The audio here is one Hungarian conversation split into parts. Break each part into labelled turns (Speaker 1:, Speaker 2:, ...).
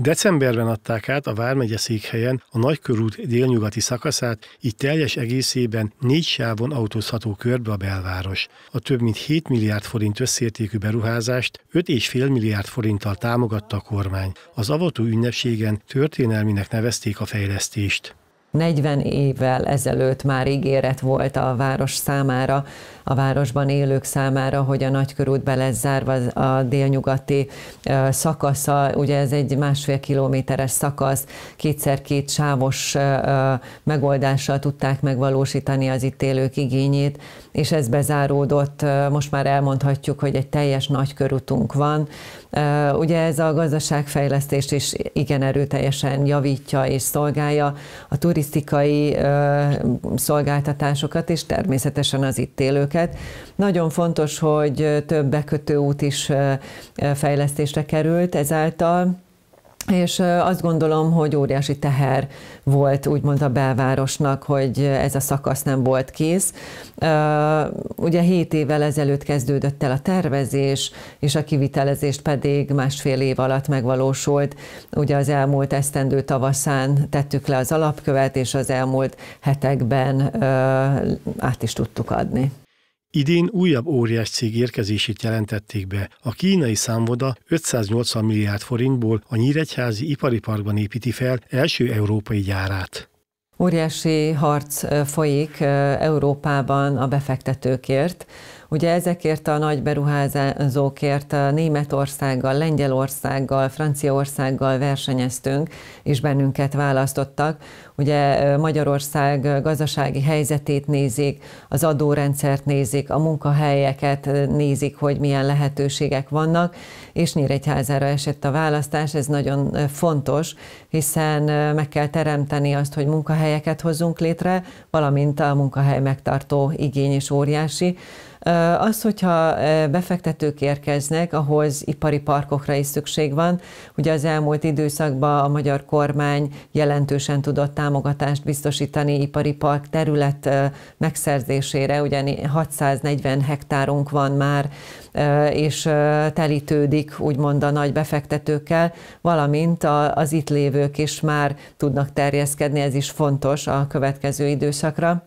Speaker 1: Decemberben adták át a Vármegye székhelyen a Nagykörút délnyugati szakaszát, így teljes egészében négy sávon autózható körbe a belváros. A több mint 7 milliárd forint összértékű beruházást 5,5 milliárd forinttal támogatta a kormány. Az avató ünnepségen történelminek nevezték a fejlesztést.
Speaker 2: 40 évvel ezelőtt már ígéret volt a város számára, a városban élők számára, hogy a nagykörút be lesz zárva a délnyugati szakasza, ugye ez egy másfél kilométeres szakasz, kétszer-két sávos megoldással tudták megvalósítani az itt élők igényét, és ez bezáródott, most már elmondhatjuk, hogy egy teljes nagykörútunk van. Ugye ez a gazdaságfejlesztést is igen erőteljesen javítja és szolgálja, a turizmus turisztikai szolgáltatásokat, és természetesen az itt élőket. Nagyon fontos, hogy több bekötőút is fejlesztésre került ezáltal, és azt gondolom, hogy óriási teher volt úgymond a belvárosnak, hogy ez a szakasz nem volt kész. Ugye 7 évvel ezelőtt kezdődött el a tervezés, és a kivitelezést pedig másfél év alatt megvalósult. Ugye az elmúlt esztendő tavaszán tettük le az alapkövet, és az elmúlt hetekben át is tudtuk adni.
Speaker 1: Idén újabb óriás cég érkezését jelentették be. A kínai számvoda 580 milliárd forintból a Nyíregyházi Ipari Parkban építi fel első európai gyárát.
Speaker 2: Óriási harc eh, folyik eh, Európában a befektetőkért Ugye ezekért a nagy beruházókért Németországgal, Lengyelországgal, Franciaországgal versenyeztünk, és bennünket választottak. Ugye Magyarország gazdasági helyzetét nézik, az adórendszert nézik, a munkahelyeket nézik, hogy milyen lehetőségek vannak, és Nyíregyházára esett a választás, ez nagyon fontos, hiszen meg kell teremteni azt, hogy munkahelyeket hozzunk létre, valamint a munkahely megtartó igény is óriási. Az, hogyha befektetők érkeznek, ahhoz ipari parkokra is szükség van. Ugye az elmúlt időszakban a magyar kormány jelentősen tudott támogatást biztosítani ipari park terület megszerzésére, ugye 640 hektárunk van már, és telítődik úgymond a nagy befektetőkkel, valamint az itt lévők is már tudnak terjeszkedni, ez is fontos a következő
Speaker 1: időszakra.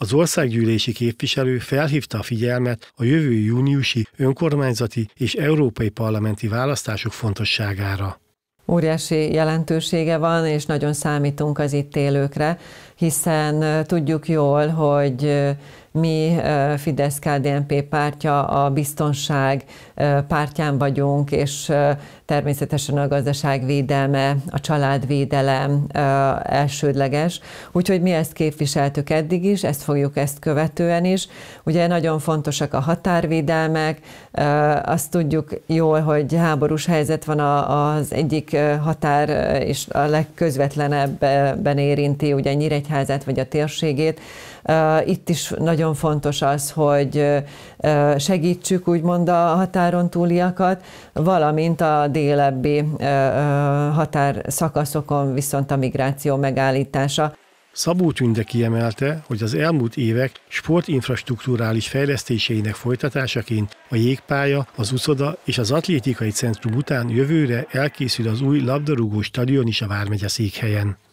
Speaker 1: Az országgyűlési képviselő felhívta a figyelmet a jövő júniusi önkormányzati és európai parlamenti választások fontosságára.
Speaker 2: Óriási jelentősége van, és nagyon számítunk az itt élőkre hiszen tudjuk jól, hogy mi Fidesz-KDNP pártja a biztonság pártján vagyunk, és természetesen a gazdaság védelme, a családvédelem elsődleges. Úgyhogy mi ezt képviseltük eddig is, ezt fogjuk ezt követően is. Ugye nagyon fontosak a határvédelmek, azt tudjuk jól, hogy háborús helyzet van az egyik határ, és a legközvetlenebben érinti, ugye Nyíregyháza, egyházát vagy a térségét. Itt is nagyon fontos az, hogy segítsük úgymond a határon túliakat, valamint a délebbi
Speaker 1: határszakaszokon viszont a migráció megállítása. Szabó Tünde kiemelte, hogy az elmúlt évek sportinfrastruktúrális fejlesztéseinek folytatásaként a jégpálya, az uszoda és az atlétikai centrum után jövőre elkészül az új labdarúgó stadion is a Vármegye székhelyen.